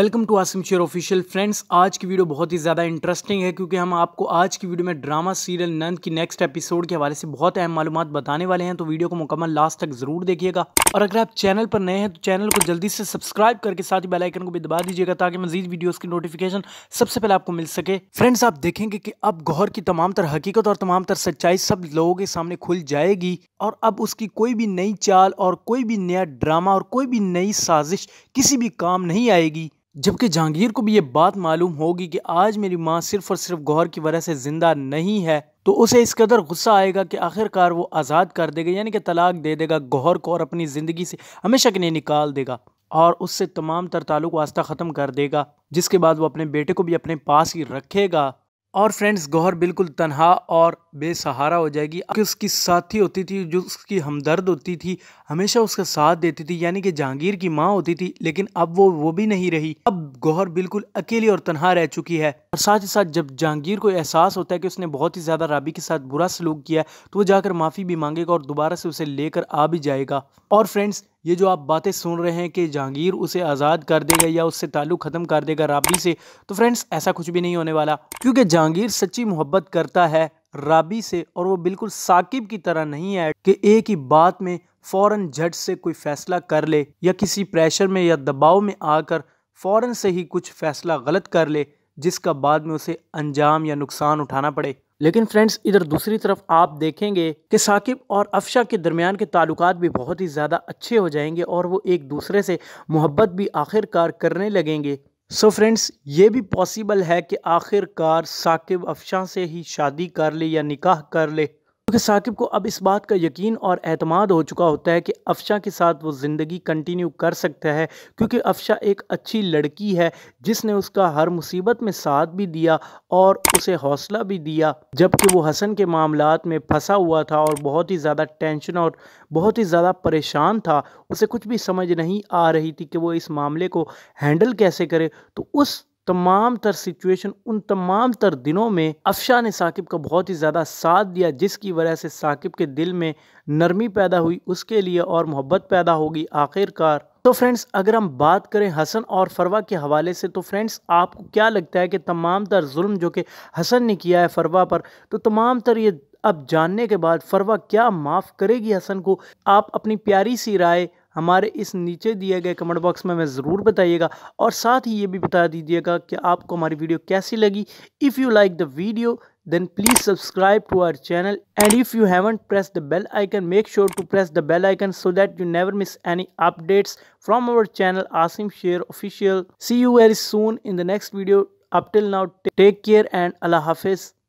welcome to Asim share official friends आज की video बहुत ही ज़्यादा इंटरेस्टिंग है क्योंकि हम आपको आज की वीडियो में ड्रामा सीरियल नंद की नेक्स्ट एपिसोड के हवाले से बहुत अहम मालूम बताने वाले हैं तो वीडियो को मुकम्मल लास्ट तक ज़रूर देखिएगा और अगर आप चैनल पर नए हैं तो चैनल को जल्दी से सब्सक्राइब करके साथ ही बेलाइकन को भी दबा दीजिएगा ताकि मजीद वीडियोज़ की नोटिफिकेशन सबसे पहले आपको मिल सके फ्रेंड्स आप देखेंगे कि अब गौर की तमाम तर हकीकत और तमाम तर सच्चाई सब लोगों के सामने खुल जाएगी और अब उसकी कोई भी नई चाल और कोई भी नया ड्रामा और कोई भी नई साजिश किसी भी काम नहीं आएगी जबकि जहांगीर को भी ये बात मालूम होगी कि आज मेरी माँ सिर्फ और सिर्फ गौहर की वजह से ज़िंदा नहीं है तो उसे इस कदर गुस्सा आएगा कि आखिरकार वो आज़ाद कर देगा यानी कि तलाक दे देगा गौहर को और अपनी ज़िंदगी से हमेशा के लिए निकाल देगा और उससे तमाम तर ताल्लुक वास्ता ख़त्म कर देगा जिसके बाद वो अपने बेटे को भी अपने पास ही रखेगा और फ्रेंड्स गौहर बिल्कुल तनहा और बेसहारा हो जाएगी कि उसकी साथी होती थी जो उसकी हमदर्द होती थी हमेशा उसका साथ देती थी यानी कि जहांगीर की माँ होती थी लेकिन अब वो वो भी नहीं रही अब गौहर बिल्कुल अकेली और तनहा रह चुकी है और साथ ही साथ जब जहांगीर को एहसास होता है कि उसने बहुत ही ज़्यादा राबी के साथ बुरा सलूक किया तो वो जाकर माफ़ी भी मांगेगा और दोबारा से उसे लेकर आ भी जाएगा और फ्रेंड्स ये जो आप बातें सुन रहे हैं कि जहांगीर उसे आज़ाद कर देगा या उससे ताल्लुक़ ख़त्म कर देगा राबी से तो फ्रेंड्स ऐसा कुछ भी नहीं होने वाला क्योंकि जहांगीर सच्ची मोहब्बत करता है राबी से और वो बिल्कुल साकिब की तरह नहीं है कि एक ही बात में फ़ौर झट से कोई फ़ैसला कर ले या किसी प्रेशर में या दबाव में आकर फ़ौर से ही कुछ फ़ैसला गलत कर ले जिसका बाद में उसे अंजाम या नुकसान उठाना पड़े लेकिन फ्रेंड्स इधर दूसरी तरफ आप देखेंगे कि साकिब और अफशा के दरमियान के ताल्लुक भी बहुत ही ज़्यादा अच्छे हो जाएंगे और वो एक दूसरे से मोहब्बत भी आखिरकार करने लगेंगे सो so फ्रेंड्स ये भी पॉसिबल है कि आखिरकार साकिब अफशा से ही शादी कर ले या निकाह कर ले क्योंकि साकिब को अब इस बात का यकीन और अतमाद हो चुका होता है कि अफशा के साथ वो ज़िंदगी कंटिन्यू कर सकता है क्योंकि अफशा एक अच्छी लड़की है जिसने उसका हर मुसीबत में साथ भी दिया और उसे हौसला भी दिया जबकि वो हसन के मामला में फंसा हुआ था और बहुत ही ज़्यादा टेंशन और बहुत ही ज़्यादा परेशान था उसे कुछ भी समझ नहीं आ रही थी कि वो इस मामले को हैंडल कैसे करे तो उस तमाम तर सिचुएशन उन तमाम तर दिनों में अफशा ने साकिब का बहुत ही ज़्यादा साथ दिया जिसकी वजह से साकिब के दिल में नरमी पैदा हुई उसके लिए और मोहब्बत पैदा होगी आखिरकार तो फ्रेंड्स अगर हम बात करें हसन और फरवा के हवाले से तो फ्रेंड्स आपको क्या लगता है कि तमाम तर जुल्म जो कि हसन ने किया है फरवा पर तो तमाम तर ये अब जानने के बाद फरवा क्या माफ़ करेगी हसन को आप अपनी प्यारी सी राय हमारे इस नीचे दिए गए कमेंट बॉक्स में हमें ज़रूर बताइएगा और साथ ही ये भी बता दीजिएगा कि आपको हमारी वीडियो कैसी लगी if you like the video then please subscribe to our channel and if you haven't press the bell icon make sure to press the bell icon so that you never miss any updates from our channel Asim share official see you very soon in the next video up till now take care and अल्लाह हाफिज़